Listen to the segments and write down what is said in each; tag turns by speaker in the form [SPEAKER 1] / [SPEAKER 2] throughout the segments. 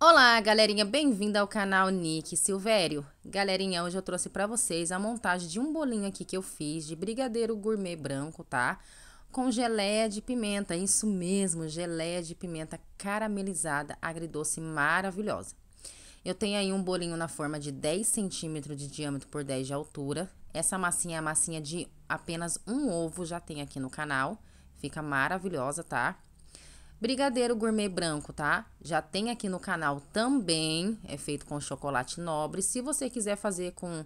[SPEAKER 1] Olá, galerinha, bem-vinda ao canal Nick Silvério. Galerinha, hoje eu trouxe para vocês a montagem de um bolinho aqui que eu fiz de brigadeiro gourmet branco, tá? Com geleia de pimenta, isso mesmo, geleia de pimenta caramelizada, agridoce maravilhosa. Eu tenho aí um bolinho na forma de 10 centímetros de diâmetro por 10 de altura. Essa massinha é a massinha de apenas um ovo, já tem aqui no canal. Fica maravilhosa, tá? Brigadeiro gourmet branco, tá? Já tem aqui no canal também, é feito com chocolate nobre. Se você quiser fazer com,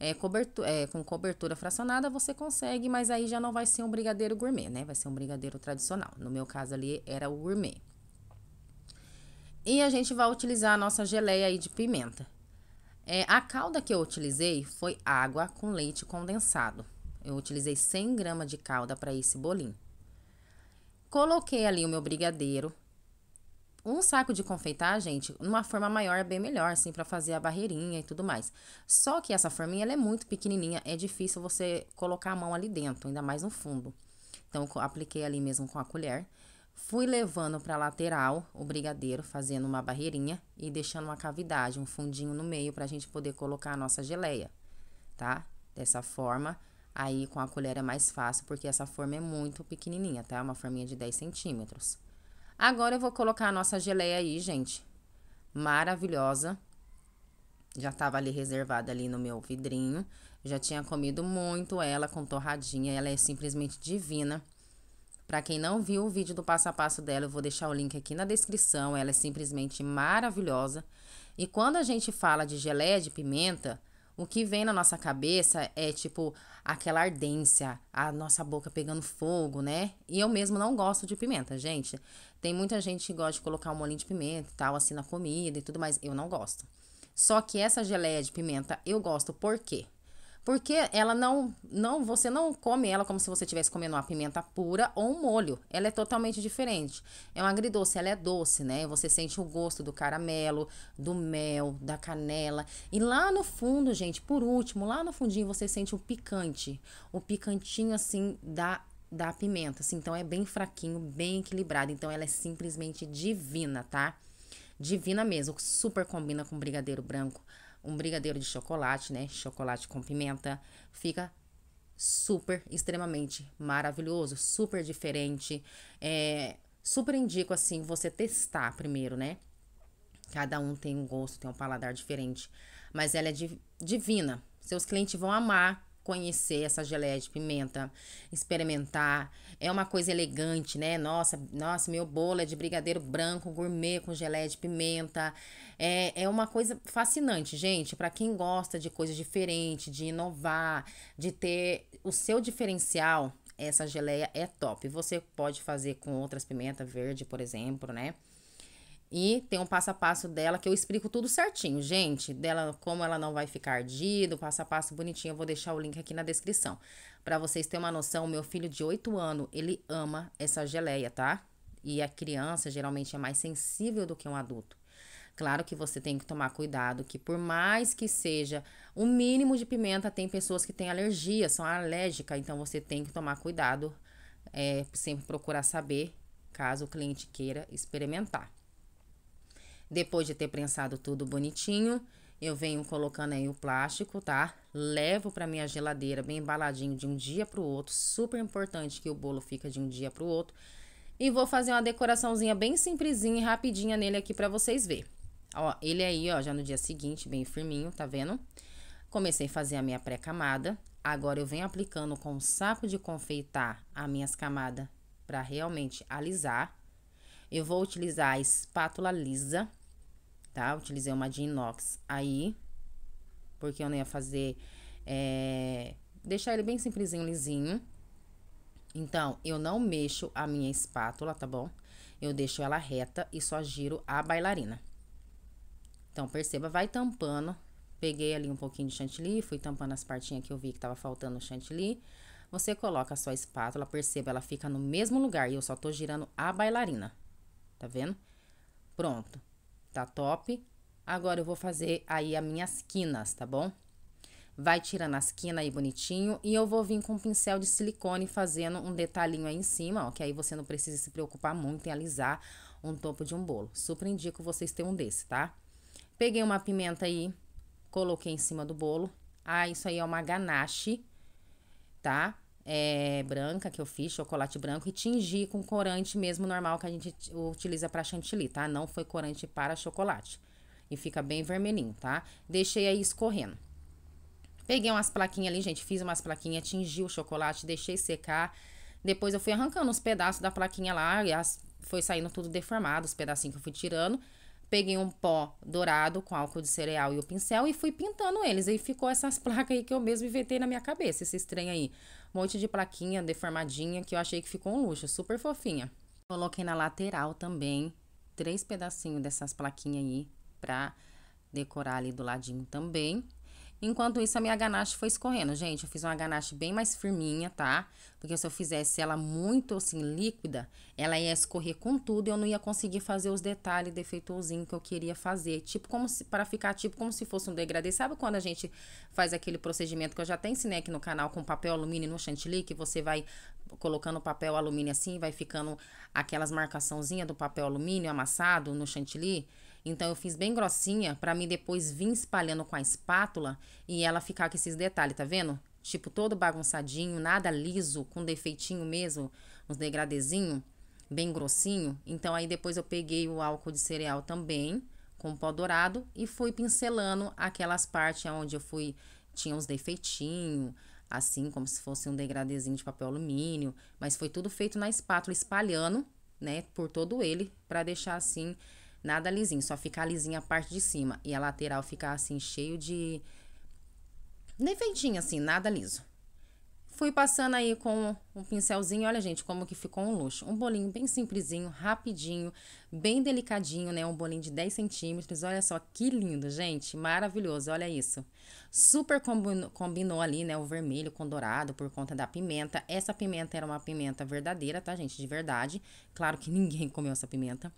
[SPEAKER 1] é, cobertura, é, com cobertura fracionada, você consegue, mas aí já não vai ser um brigadeiro gourmet, né? Vai ser um brigadeiro tradicional. No meu caso ali era o gourmet. E a gente vai utilizar a nossa geleia aí de pimenta. É, a calda que eu utilizei foi água com leite condensado. Eu utilizei 100 gramas de calda para esse bolinho. Coloquei ali o meu brigadeiro. Um saco de confeitar, gente, numa forma maior é bem melhor, assim, para fazer a barreirinha e tudo mais. Só que essa forminha, ela é muito pequenininha, é difícil você colocar a mão ali dentro, ainda mais no fundo. Então, apliquei ali mesmo com a colher. Fui levando para lateral o brigadeiro, fazendo uma barreirinha e deixando uma cavidade, um fundinho no meio para a gente poder colocar a nossa geleia, tá? Dessa forma, Aí com a colher é mais fácil porque essa forma é muito pequenininha, tá? É uma forminha de 10 centímetros. Agora eu vou colocar a nossa geleia aí, gente. Maravilhosa. Já tava ali reservada ali no meu vidrinho. Já tinha comido muito ela com torradinha. Ela é simplesmente divina. Para quem não viu o vídeo do passo a passo dela, eu vou deixar o link aqui na descrição. Ela é simplesmente maravilhosa. E quando a gente fala de geleia de pimenta, o que vem na nossa cabeça é tipo aquela ardência, a nossa boca pegando fogo, né? E eu mesmo não gosto de pimenta, gente. Tem muita gente que gosta de colocar um molinho de pimenta e tal, assim na comida e tudo, mas eu não gosto. Só que essa geleia de pimenta eu gosto por quê? Porque ela não, não, você não come ela como se você estivesse comendo uma pimenta pura ou um molho. Ela é totalmente diferente. É um agridoce, ela é doce, né? Você sente o gosto do caramelo, do mel, da canela. E lá no fundo, gente, por último, lá no fundinho você sente o picante. O picantinho assim da da pimenta, assim, então é bem fraquinho, bem equilibrado, então ela é simplesmente divina, tá? Divina mesmo, super combina com brigadeiro branco, um brigadeiro de chocolate, né? Chocolate com pimenta. Fica super, extremamente maravilhoso, super diferente. É, super indico, assim, você testar primeiro, né? Cada um tem um gosto, tem um paladar diferente. Mas ela é divina. Seus clientes vão amar conhecer essa geleia de pimenta, experimentar. É uma coisa elegante, né? Nossa, nossa, meu bolo é de brigadeiro branco, gourmet com geleia de pimenta. É, é uma coisa fascinante, gente, para quem gosta de coisas diferentes, de inovar, de ter o seu diferencial. Essa geleia é top. Você pode fazer com outras pimenta verde, por exemplo, né? E tem um passo a passo dela que eu explico tudo certinho, gente. Dela, como ela não vai ficar ardida, passo a passo bonitinho. Eu vou deixar o link aqui na descrição. para vocês terem uma noção, meu filho de 8 anos, ele ama essa geleia, tá? E a criança geralmente é mais sensível do que um adulto. Claro que você tem que tomar cuidado, que por mais que seja o mínimo de pimenta, tem pessoas que têm alergia, são alérgicas, então você tem que tomar cuidado, é, sempre procurar saber, caso o cliente queira experimentar. Depois de ter prensado tudo bonitinho, eu venho colocando aí o plástico, tá? Levo para minha geladeira bem embaladinho de um dia para o outro, super importante que o bolo fica de um dia para o outro. E vou fazer uma decoraçãozinha bem simplesinha e rapidinha nele aqui para vocês ver. Ó, ele aí, ó, já no dia seguinte, bem firminho, tá vendo? Comecei a fazer a minha pré-camada. Agora eu venho aplicando com um saco de confeitar as minhas camadas para realmente alisar. Eu vou utilizar a espátula lisa, tá? Utilizei uma de inox aí, porque eu não ia fazer... É, deixar ele bem simplesinho, lisinho. Então, eu não mexo a minha espátula, tá bom? Eu deixo ela reta e só giro a bailarina. Então, perceba, vai tampando. Peguei ali um pouquinho de chantilly, fui tampando as partinhas que eu vi que tava faltando chantilly. Você coloca a sua espátula, perceba, ela fica no mesmo lugar e eu só tô girando a bailarina. Tá vendo? Pronto tá top? Agora eu vou fazer aí as minhas quinas, tá bom? Vai tirando as quinas aí bonitinho e eu vou vir com um pincel de silicone fazendo um detalhinho aí em cima, ó, que aí você não precisa se preocupar muito em alisar um topo de um bolo. Super indico vocês terem um desse, tá? Peguei uma pimenta aí, coloquei em cima do bolo. Ah, isso aí é uma ganache, tá? é, branca que eu fiz, chocolate branco, e tingi com corante mesmo normal que a gente utiliza para chantilly, tá? Não foi corante para chocolate. E fica bem vermelhinho, tá? Deixei aí escorrendo. Peguei umas plaquinhas ali, gente, fiz umas plaquinhas, tingi o chocolate, deixei secar. Depois eu fui arrancando os pedaços da plaquinha lá, e as, foi saindo tudo deformado, os pedacinhos que eu fui tirando peguei um pó dourado com álcool de cereal e o pincel e fui pintando eles. Aí ficou essas placas aí que eu mesmo inventei na minha cabeça, esse estranho aí. Um monte de plaquinha deformadinha que eu achei que ficou um luxo, super fofinha. Coloquei na lateral também três pedacinhos dessas plaquinhas aí pra decorar ali do ladinho também. Enquanto isso, a minha ganache foi escorrendo. Gente, eu fiz uma ganache bem mais firminha, tá? Porque se eu fizesse ela muito, assim, líquida, ela ia escorrer com tudo e eu não ia conseguir fazer os detalhes defeitosinho que eu queria fazer. Tipo, como se, para ficar tipo como se fosse um degradê. Sabe quando a gente faz aquele procedimento que eu já até ensinei aqui no canal com papel alumínio no chantilly, que você vai colocando papel alumínio assim, vai ficando aquelas marcaçãozinhas do papel alumínio amassado no chantilly? Então eu fiz bem grossinha para mim depois vir espalhando com a espátula e ela ficar com esses detalhes, tá vendo? Tipo todo bagunçadinho, nada liso, com defeitinho mesmo, uns degradezinho, bem grossinho. Então aí depois eu peguei o álcool de cereal também com pó dourado e fui pincelando aquelas partes onde eu fui tinha uns defeitinhos, assim como se fosse um degradezinho de papel alumínio, mas foi tudo feito na espátula espalhando, né, por todo ele para deixar assim Nada lisinho, só ficar lisinha a parte de cima e a lateral ficar assim cheio de nem feitinho assim, nada liso. Fui passando aí com um pincelzinho, olha gente, como que ficou um luxo. Um bolinho bem simplesinho, rapidinho, bem delicadinho, né? Um bolinho de 10 centímetros, olha só que lindo, gente, maravilhoso, olha isso. Super combinou, combinou ali, né, o vermelho com dourado por conta da pimenta. Essa pimenta era uma pimenta verdadeira, tá gente, de verdade. Claro que ninguém comeu essa pimenta.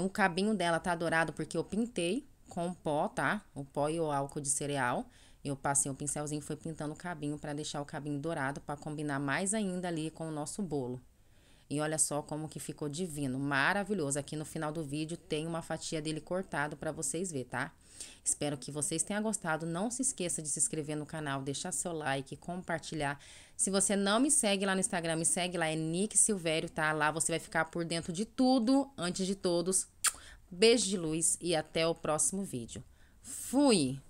[SPEAKER 1] O é cabinho dela tá dourado porque eu pintei com o pó, tá? O pó e o álcool de cereal. Eu passei o um pincelzinho e fui pintando o cabinho para deixar o cabinho dourado para combinar mais ainda ali com o nosso bolo. E olha só como que ficou divino, maravilhoso. Aqui no final do vídeo tem uma fatia dele cortado para vocês ver, tá? Espero que vocês tenham gostado. Não se esqueça de se inscrever no canal, deixar seu like, compartilhar. Se você não me segue lá no Instagram, me segue lá, é Nick Silvério, tá? Lá você vai ficar por dentro de tudo, antes de todos. Beijo de luz e até o próximo vídeo. Fui!